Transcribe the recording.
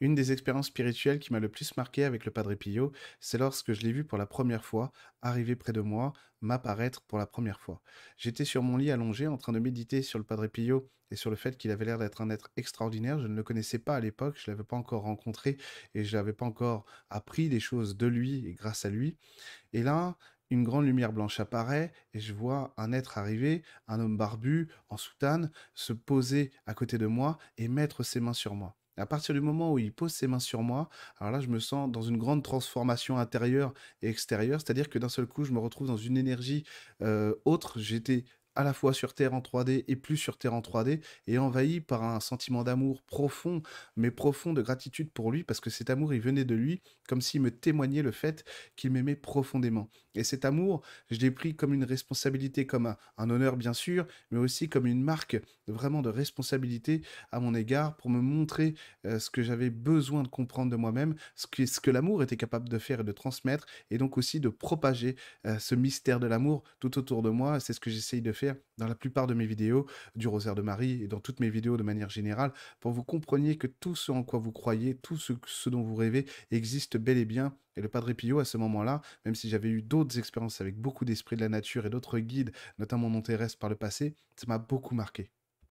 Une des expériences spirituelles qui m'a le plus marqué avec le Padre Pio, c'est lorsque je l'ai vu pour la première fois, arriver près de moi, m'apparaître pour la première fois. J'étais sur mon lit allongé en train de méditer sur le Padre Pio et sur le fait qu'il avait l'air d'être un être extraordinaire. Je ne le connaissais pas à l'époque, je ne l'avais pas encore rencontré et je n'avais pas encore appris des choses de lui et grâce à lui. Et là, une grande lumière blanche apparaît et je vois un être arriver, un homme barbu en soutane, se poser à côté de moi et mettre ses mains sur moi. À partir du moment où il pose ses mains sur moi, alors là, je me sens dans une grande transformation intérieure et extérieure, c'est-à-dire que d'un seul coup, je me retrouve dans une énergie euh, autre. J'étais à la fois sur Terre en 3D et plus sur Terre en 3D, et envahi par un sentiment d'amour profond, mais profond de gratitude pour lui, parce que cet amour, il venait de lui, comme s'il me témoignait le fait qu'il m'aimait profondément. Et cet amour, je l'ai pris comme une responsabilité, comme un, honneur bien sûr, mais aussi comme une marque vraiment de responsabilité à mon égard pour me montrer euh, ce que j'avais besoin de comprendre de moi-même, ce que, ce que l'amour était capable de faire et de transmettre, et donc aussi de propager euh, ce mystère de l'amour tout autour de moi. C'est ce que j'essaye de faire dans la plupart de mes vidéos du Rosaire de Marie et dans toutes mes vidéos de manière générale, pour que vous compreniez que tout ce en quoi vous croyez, tout ce, dont vous rêvez existe bel et bien. Et le Padre Pio, à ce moment-là, même si j'avais eu d'autres expériences avec beaucoup d'esprits de la nature et d'autres guides, notamment mon intérêt par le passé, ça m'a beaucoup marqué.